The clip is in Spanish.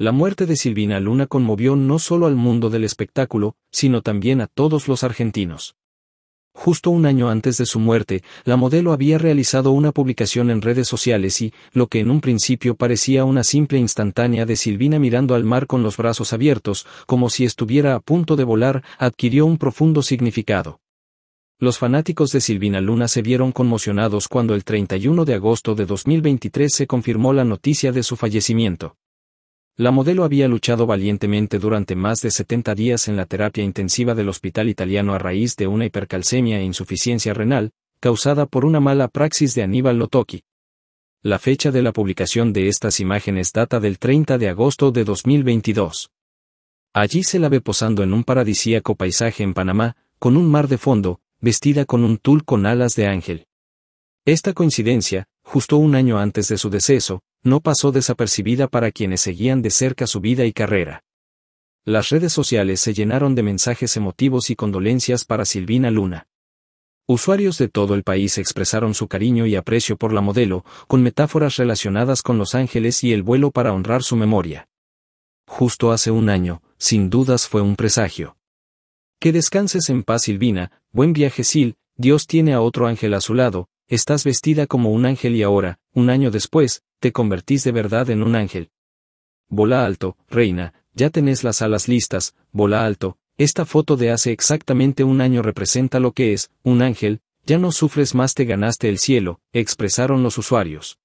La muerte de Silvina Luna conmovió no solo al mundo del espectáculo, sino también a todos los argentinos. Justo un año antes de su muerte, la modelo había realizado una publicación en redes sociales y, lo que en un principio parecía una simple instantánea de Silvina mirando al mar con los brazos abiertos, como si estuviera a punto de volar, adquirió un profundo significado. Los fanáticos de Silvina Luna se vieron conmocionados cuando el 31 de agosto de 2023 se confirmó la noticia de su fallecimiento. La modelo había luchado valientemente durante más de 70 días en la terapia intensiva del hospital italiano a raíz de una hipercalcemia e insuficiencia renal, causada por una mala praxis de Aníbal Lotoki. La fecha de la publicación de estas imágenes data del 30 de agosto de 2022. Allí se la ve posando en un paradisíaco paisaje en Panamá, con un mar de fondo, vestida con un tul con alas de ángel. Esta coincidencia, justo un año antes de su deceso, no pasó desapercibida para quienes seguían de cerca su vida y carrera. Las redes sociales se llenaron de mensajes emotivos y condolencias para Silvina Luna. Usuarios de todo el país expresaron su cariño y aprecio por la modelo, con metáforas relacionadas con Los Ángeles y el vuelo para honrar su memoria. Justo hace un año, sin dudas fue un presagio. Que descanses en paz Silvina, buen viaje Sil, Dios tiene a otro ángel a su lado, Estás vestida como un ángel y ahora, un año después, te convertís de verdad en un ángel. Vola alto, reina, ya tenés las alas listas, volá alto, esta foto de hace exactamente un año representa lo que es, un ángel, ya no sufres más te ganaste el cielo, expresaron los usuarios.